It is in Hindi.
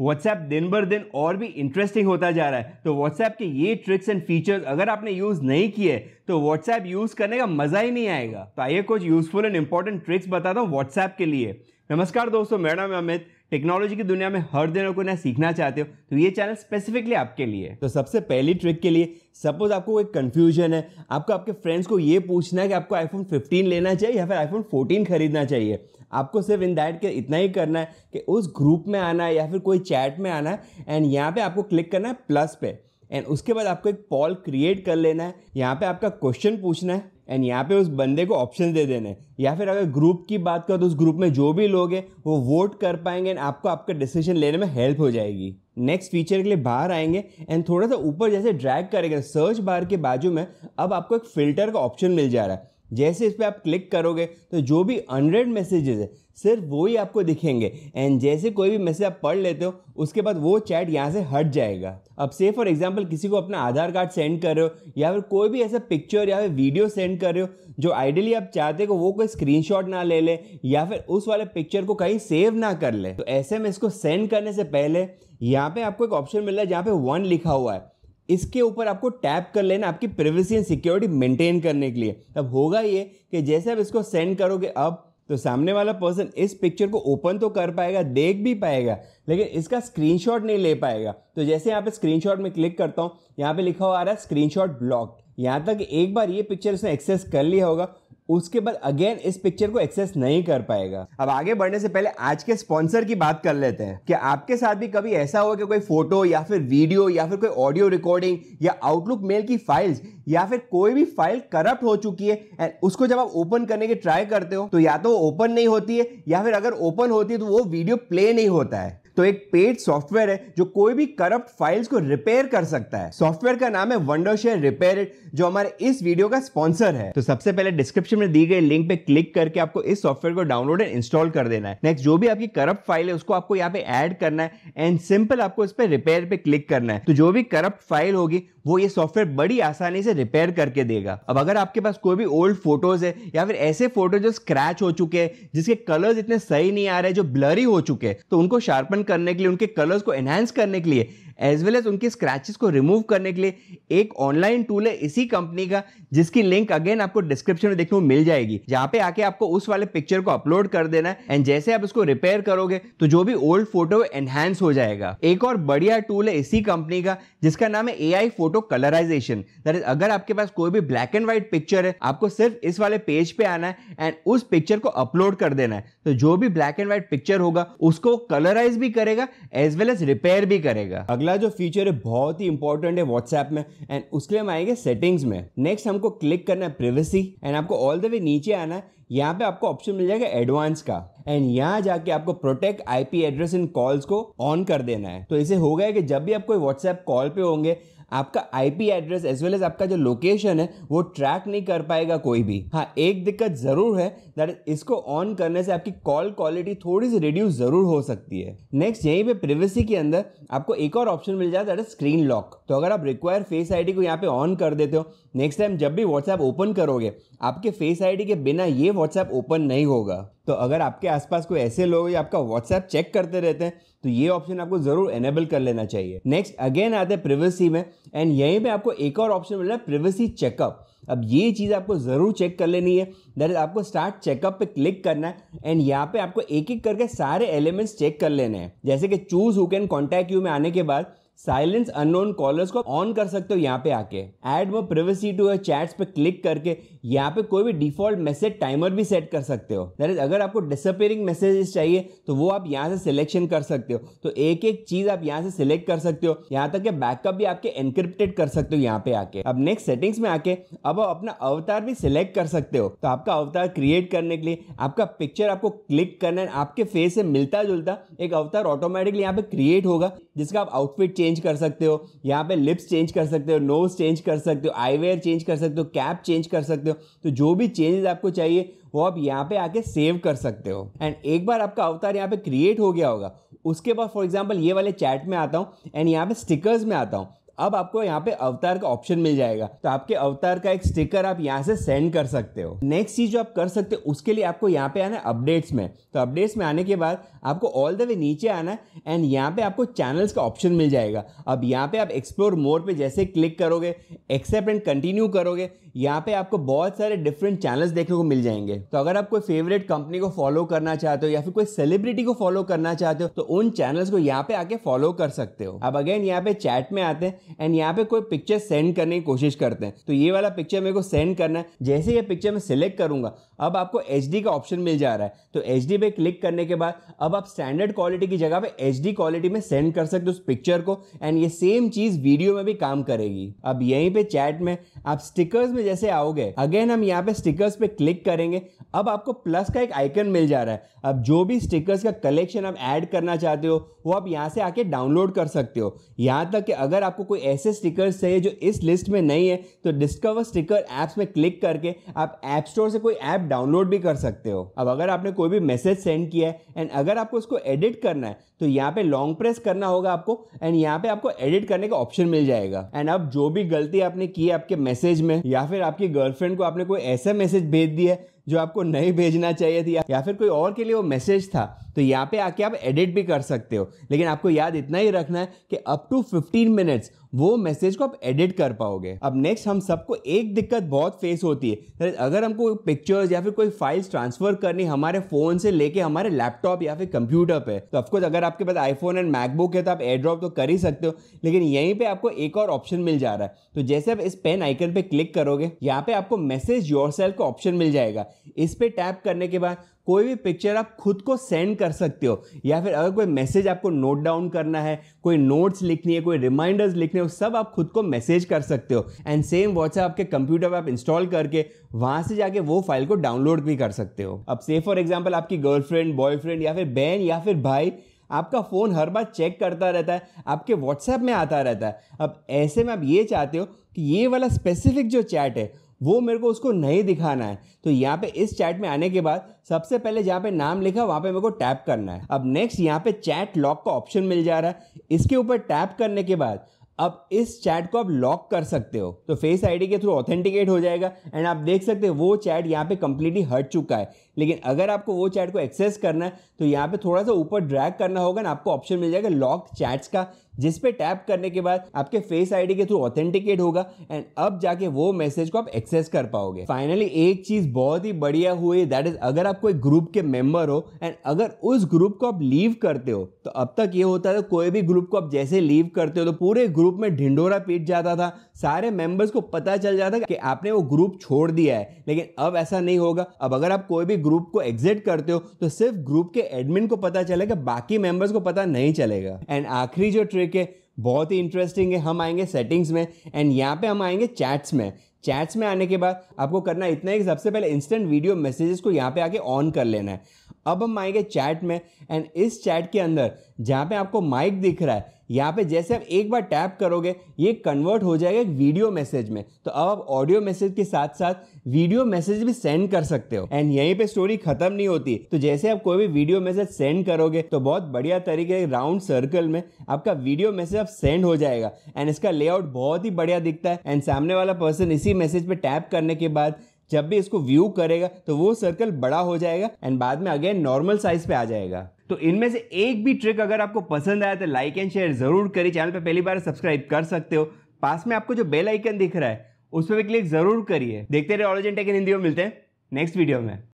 व्हाट्सएप दिन भर दिन और भी इंटरेस्टिंग होता जा रहा है तो व्हाट्सएप के ये ट्रिक्स एंड फीचर्स अगर आपने यूज़ नहीं किए तो व्हाट्सएप यूज़ करने का मज़ा ही नहीं आएगा तो आइए कुछ यूज़फुल एंड इंपॉर्टेंट ट्रिक्स बताता हूँ व्हाट्सएप के लिए नमस्कार दोस्तों मेरा नाम अमित टेक्नोलॉजी की दुनिया में हर दिन को नया सीखना चाहते हो तो ये चैनल स्पेसिफिकली आपके लिए तो सबसे पहली ट्रिक के लिए सपोज आपको कोई कन्फ्यूजन है आपको आपके फ्रेंड्स को ये पूछना है कि आपको आईफोन 15 लेना चाहिए या फिर आईफोन 14 खरीदना चाहिए आपको सिर्फ इन दैट के इतना ही करना है कि उस ग्रुप में आना है या फिर कोई चैट में आना है एंड यहाँ पे आपको क्लिक करना है प्लस पे एंड उसके बाद आपको एक पॉल क्रिएट कर लेना है यहाँ पे आपका क्वेश्चन पूछना है एंड यहाँ पे उस बंदे को ऑप्शन दे देने या फिर अगर ग्रुप की बात करो तो उस ग्रुप में जो भी लोग हैं वो वोट कर पाएंगे एंड आपको आपका डिसीजन लेने में हेल्प हो जाएगी नेक्स्ट फीचर के लिए बाहर आएंगे एंड थोड़ा सा ऊपर जैसे ड्रैग करेंगे सर्च बार के बाजू में अब आपको एक फिल्टर का ऑप्शन मिल जा रहा है जैसे इस पर आप क्लिक करोगे तो जो भी हंड्रेड मैसेजेस है सिर्फ वो ही आपको दिखेंगे एंड जैसे कोई भी मैसेज आप पढ़ लेते हो उसके बाद वो चैट यहाँ से हट जाएगा अब से फॉर एग्जाम्पल किसी को अपना आधार कार्ड सेंड कर रहे हो या फिर कोई भी ऐसा पिक्चर या फिर वीडियो सेंड कर रहे हो जो आइडियली आप चाहते हो वो कोई स्क्रीन ना ले ले या फिर उस वाले पिक्चर को कहीं सेव ना कर ले तो ऐसे में इसको सेंड करने से पहले यहाँ पर आपको एक ऑप्शन मिल रहा है जहाँ पे वन लिखा हुआ है इसके ऊपर आपको टैप कर लेना आपकी प्रिवेसी एंड सिक्योरिटी मेंटेन करने के लिए अब होगा ये कि जैसे आप इसको सेंड करोगे अब तो सामने वाला पर्सन इस पिक्चर को ओपन तो कर पाएगा देख भी पाएगा लेकिन इसका स्क्रीनशॉट नहीं ले पाएगा तो जैसे यहाँ पे स्क्रीनशॉट में क्लिक करता हूँ यहाँ पे लिखा हुआ आ रहा है स्क्रीनशॉट ब्लॉक्ड यहाँ तक एक बार ये पिक्चर इसने एक्सेस कर लिया होगा उसके बाद अगेन इस पिक्चर को एक्सेस नहीं कर पाएगा अब आगे बढ़ने से पहले आज के स्पॉन्सर की बात कर लेते हैं कि आपके साथ भी कभी ऐसा हो कि कोई फोटो या फिर वीडियो या फिर कोई ऑडियो रिकॉर्डिंग या आउटलुक मेल की फाइल्स या फिर कोई भी फाइल करप्ट हो चुकी है एंड उसको जब आप ओपन करने की ट्राई करते हो तो या तो ओपन नहीं होती है या फिर अगर ओपन होती है तो वो वीडियो प्ले नहीं होता है तो एक पेड सॉफ्टवेयर है जो कोई भी करप्ट फाइल्स को रिपेयर कर सकता है सॉफ्टवेयर का नाम है वंडरशेयर रिपेयर जो हमारे इस वीडियो का स्पॉन्सर है तो सबसे पहले डिस्क्रिप्शन में दी गई लिंक पे क्लिक करके आपको इस सॉफ्टवेयर को डाउनलोड एंड इंस्टॉल कर देना है नेक्स्ट जो भी आपकी करप्ट फाइल है उसको आपको यहाँ पे एड करना है एंड सिंपल आपको इस पर रिपेयर पे क्लिक करना है तो जो भी करप्ट फाइल होगी वो ये सॉफ्टवेयर बड़ी आसानी से रिपेयर करके देगा अब अगर आपके पास कोई भी ओल्ड फोटोज है या फिर ऐसे फोटो जो स्क्रैच हो चुके हैं जिसके कलर्स इतने सही नहीं आ रहे जो ब्लरी हो चुके हैं तो उनको शार्पन करने के लिए उनके कलर्स को एनहेंस करने के लिए एज वेल एज उनके स्क्रैचेस को रिमूव करने के लिए एक ऑनलाइन टूल है इसी कंपनी का जिसकी लिंक अगेन आपको डिस्क्रिप्शन में देखने को मिल जाएगी जहां पे आके आपको उस वाले पिक्चर को अपलोड कर देना है एंड जैसे आप उसको रिपेयर करोगे तो जो भी ओल्ड फोटो एनहेंस हो जाएगा एक और बढ़िया टूल है इसी कंपनी का जिसका नाम है A I photo photo colourisation that is अगर आपके पास कोई भी ब्लैक एंड व्हाइट पिक्चर है आपको सिर्फ इस वाले पेज पे आना है एंड उस पिक्चर को अपलोड कर देना है तो जो भी ब्लैक एंड व्हाइट पिक्चर होगा उसको कलराइज भी करेगा एज वेल एज रिपेयर भी करेगा अगला जो फीचर है बहुत ही इंपॉर्टेंट है व्हाट्सएप में एंड उसके लिए हम आएंगे सेटिंग्स में नेक्स्ट हमको क्लिक करना है प्रिवेसी एंड आपको ऑल द वे नीचे आना है यहाँ पे आपको ऑप्शन मिल जाएगा एडवांस का एंड यहाँ जाके आपको protect IP address in calls को ऑन कर देना है तो इसे हो गया कि जब भी आप कोई व्हाट्सएप कॉल पे होंगे आपका IP address as well as आपका जो लोकेशन है वो ट्रैक नहीं कर पाएगा कोई भी हाँ एक दिक्कत ज़रूर है दैट इसको ऑन करने से आपकी कॉल क्वालिटी थोड़ी सी रिड्यूस ज़रूर हो सकती है नेक्स्ट यहीं पे प्रिवेसी के अंदर आपको एक और ऑप्शन मिल जाता है स्क्रीन लॉक तो अगर आप रिक्वायर फेस आईडी को यहाँ पे ऑन कर देते हो नेक्स्ट टाइम जब भी व्हाट्सएप ओपन करोगे आपके फेस आईडी के बिना ये व्हाट्सएप ओपन नहीं होगा तो अगर आपके आसपास कोई ऐसे लोग आपका व्हाट्सएप चेक करते रहते हैं तो ये ऑप्शन आपको जरूर एनेबल कर लेना चाहिए नेक्स्ट अगेन आते हैं प्रिवेसी में एंड यहीं पे आपको एक और ऑप्शन मिल रहा है प्रिवेसी चेकअप अब ये चीज़ आपको ज़रूर चेक कर लेनी है दैट इज आपको स्टार्ट चेकअप पे क्लिक करना है एंड यहाँ पे आपको एक एक करके सारे एलिमेंट्स चेक कर लेने हैं जैसे कि choose who can contact you में आने के बाद साइलेंस अननोन कॉलर्स को ऑन कर सकते हो यहाँ पे आके add more privacy to your chats पे क्लिक करके यहाँ पे कोई भी डिफॉल्ट मैसेज टाइमर भी सेट कर सकते हो दैट इज अगर आपको डिसअपेयरिंग मैसेजेस चाहिए तो वो आप यहाँ से सिलेक्शन कर सकते हो तो एक एक चीज आप यहाँ से सिलेक्ट कर सकते हो यहाँ तक के बैकअप भी आपके एनक्रिप्टेड कर सकते हो यहाँ पे आके अब नेक्स्ट सेटिंग्स में आके अब आप अपना अवतार भी सिलेक्ट कर सकते हो तो आपका अवतार क्रिएट करने के लिए आपका पिक्चर आपको क्लिक करना है आपके फेस से मिलता जुलता एक अवतार ऑटोमेटिकली यहाँ पे क्रिएट होगा जिसका आप आउटफिट चेंज कर सकते हो यहाँ पे लिप्स चेंज कर सकते हो नोज चेंज कर सकते हो आईवेयर चेंज कर सकते हो कैप चेंज कर सकते हो तो जो भी चेंजेस आपको चाहिए वो आप यहाँ पे आके सेव कर सकते हो एंड एक बार आपका अवतार यहाँ पे क्रिएट हो गया होगा उसके बाद फॉर एग्जाम्पल ये वाले चैट में आता हूँ एंड यहाँ पे स्टिकर्स में आता हूँ अब आपको यहाँ पे अवतार का ऑप्शन मिल जाएगा तो आपके अवतार का एक स्टिकर आप यहाँ से सेंड कर सकते हो नेक्स्ट चीज जो आप कर सकते हो उसके लिए आपको यहाँ पे आना है अपडेट्स में तो अपडेट्स में आने के बाद आपको ऑल द वे नीचे आना है एंड यहाँ पे आपको चैनल्स का ऑप्शन मिल जाएगा अब यहाँ पे आप एक्सप्लोर मोर पे जैसे क्लिक करोगे एक्सेप्ट एंड कंटिन्यू करोगे यहाँ पे आपको बहुत सारे डिफरेंट चैनल्स देखने को मिल जाएंगे तो अगर आप कोई फेवरेट कंपनी को फॉलो करना चाहते हो या फिर कोई सेलिब्रिटी को फॉलो करना चाहते हो तो उन चैनल्स को यहाँ पे आके फॉलो कर सकते हो अब अगेन यहाँ पे चैट में आते हैं एंड यहाँ पे कोई पिक्चर सेंड करने की कोशिश करते हैं तो ये वाला पिक्चर मेरे को सेंड करना है जैसे ये पिक्चर मैं सिलेक्ट करूंगा अब आपको एच का ऑप्शन मिल जा रहा है तो एच पे क्लिक करने के बाद अब आप स्टैंडर्ड क्वालिटी की जगह पे एच क्वालिटी में सेंड कर सकते हो उस पिक्चर को एंड ये सेम चीज वीडियो में भी काम करेगी अब यहीं पे चैट में आप स्टिकर्स में जैसे आओगे अगेन हम यहाँ पे स्टिकर्स पे क्लिक करेंगे अब आपको प्लस का एक आइकन मिल जा रहा है अब जो भी स्टिकर्स का कलेक्शन आप ऐड करना चाहते हो वो आप यहाँ से आके डाउनलोड कर सकते हो यहाँ तक कि अगर आपको कोई ऐसे स्टिकर्स चाहिए जो इस लिस्ट में नहीं है तो डिस्कवर स्टिकर ऐप्स में क्लिक करके आप ऐप स्टोर से कोई ऐप डाउनलोड भी कर सकते हो अब अगर आपने कोई भी मैसेज सेंड किया है एंड अगर आपको उसको एडिट करना है तो यहाँ पे लॉन्ग प्रेस करना होगा आपको एंड यहाँ पे आपको एडिट करने का ऑप्शन मिल जाएगा एंड अब जो भी गलती आपने की है आपके मैसेज में या फिर फिर आपकी गर्लफ्रेंड को आपने कोई ऐसा मैसेज भेज दिया है जो आपको नहीं भेजना चाहिए थी या फिर कोई और के लिए वो मैसेज था तो यहाँ पे आके आप एडिट भी कर सकते हो लेकिन आपको याद इतना ही रखना है कि अप टू 15 मिनट्स वो मैसेज को आप एडिट कर पाओगे अब नेक्स्ट हम सबको एक दिक्कत बहुत फेस होती है तो अगर हमको पिक्चर्स या फिर कोई फाइल्स ट्रांसफर करनी हमारे फोन से लेके हमारे लैपटॉप या फिर कंप्यूटर पे तो ऑफकोर्स अगर आपके पास आईफोन एंड मैकबुक है तो आप एयरड्रॉप तो कर ही सकते हो लेकिन यहीं पे आपको एक और ऑप्शन मिल जा रहा है तो जैसे आप इस पेन आइकन पे क्लिक करोगे यहाँ पे आपको मैसेज योर का ऑप्शन मिल जाएगा इस पर टैप करने के बाद कोई भी पिक्चर आप खुद को सेंड कर सकते हो या फिर अगर कोई मैसेज आपको नोट डाउन करना है कोई नोट्स लिखनी है कोई रिमाइंडर्स लिखने हो सब आप खुद को मैसेज कर सकते हो एंड सेम व्हाट्सएप आपके कंप्यूटर पर आप इंस्टॉल करके वहां से जाके वो फाइल को डाउनलोड भी कर सकते हो अब से फॉर एग्जाम्पल आपकी गर्लफ्रेंड बॉयफ्रेंड या फिर बहन या फिर भाई आपका फ़ोन हर बार चेक करता रहता है आपके व्हाट्सएप में आता रहता है अब ऐसे में आप ये चाहते हो कि ये वाला स्पेसिफिक जो चैट है वो मेरे को उसको नहीं दिखाना है तो यहाँ पे इस चैट में आने के बाद सबसे पहले जहाँ पे नाम लिखा वहाँ पे मेरे को टैप करना है अब नेक्स्ट यहाँ पे चैट लॉक का ऑप्शन मिल जा रहा है इसके ऊपर टैप करने के बाद अब इस चैट को आप लॉक कर सकते हो तो फेस आईडी के थ्रू ऑथेंटिकेट हो जाएगा एंड आप देख सकते हो वो चैट यहाँ पे कम्प्लीटली हट चुका है लेकिन अगर आपको वो चैट को एक्सेस करना है तो यहाँ पे थोड़ा सा ऊपर ड्रैग करना होगा ना आपको ऑप्शन मिल जाएगा लॉक चैट्स का जिस पे टैप करने के बाद आपके फेस आईडी के थ्रू ऑथेंटिकेट होगा एंड अब जाके वो मैसेज को आप एक्सेस कर पाओगे फाइनली एक चीज बहुत ही बढ़िया हुई दैट इज अगर आप कोई ग्रुप के मेंबर हो एंड अगर उस ग्रुप को आप लीव करते हो तो अब तक ये होता था कोई भी ग्रुप को आप जैसे लीव करते हो तो पूरे ग्रुप में ढिंडोरा पीट जाता था सारे मेंबर्स को पता चल जाता कि आपने वो ग्रुप छोड़ दिया है लेकिन अब ऐसा नहीं होगा अब अगर आप कोई भी ग्रुप को एग्जिट करते हो तो सिर्फ ग्रुप के एडमिन को पता चलेगा बाकी मेंबर्स को पता नहीं चलेगा एंड आखिरी जो ट्रिक ट्रिक है बहुत ही इंटरेस्टिंग है हम आएंगे सेटिंग्स में एंड यहाँ पे हम आएंगे चैट्स में चैट्स में आने के बाद आपको करना इतना है कि सबसे पहले इंस्टेंट वीडियो मैसेजेस को यहाँ पे आके ऑन कर लेना है अब हम आएंगे चैट में एंड इस चैट के अंदर जहाँ पे आपको माइक दिख रहा है यहाँ पे जैसे आप एक बार टैप करोगे ये कन्वर्ट हो जाएगा एक वीडियो मैसेज में तो अब आप ऑडियो मैसेज के साथ साथ वीडियो मैसेज भी सेंड कर सकते हो एंड यहीं पे स्टोरी खत्म नहीं होती तो जैसे आप कोई भी वीडियो मैसेज सेंड करोगे तो बहुत बढ़िया तरीके राउंड सर्कल में आपका वीडियो मैसेज अब सेंड हो जाएगा एंड इसका लेआउट बहुत ही बढ़िया दिखता है एंड सामने वाला पर्सन इसी मैसेज पे टैप करने के बाद जब भी इसको व्यू करेगा तो वो सर्कल बड़ा हो जाएगा एंड बाद में अगेन नॉर्मल साइज पे आ जाएगा तो इनमें से एक भी ट्रिक अगर आपको पसंद आया तो लाइक एंड शेयर जरूर करिए चैनल पर पहली बार सब्सक्राइब कर सकते हो पास में आपको जो बेल आइकन दिख रहा है उस पर भी क्लिक जरूर करिए देखते रहे ऑरिजिन टेक इन हिंदी में मिलते हैं नेक्स्ट वीडियो में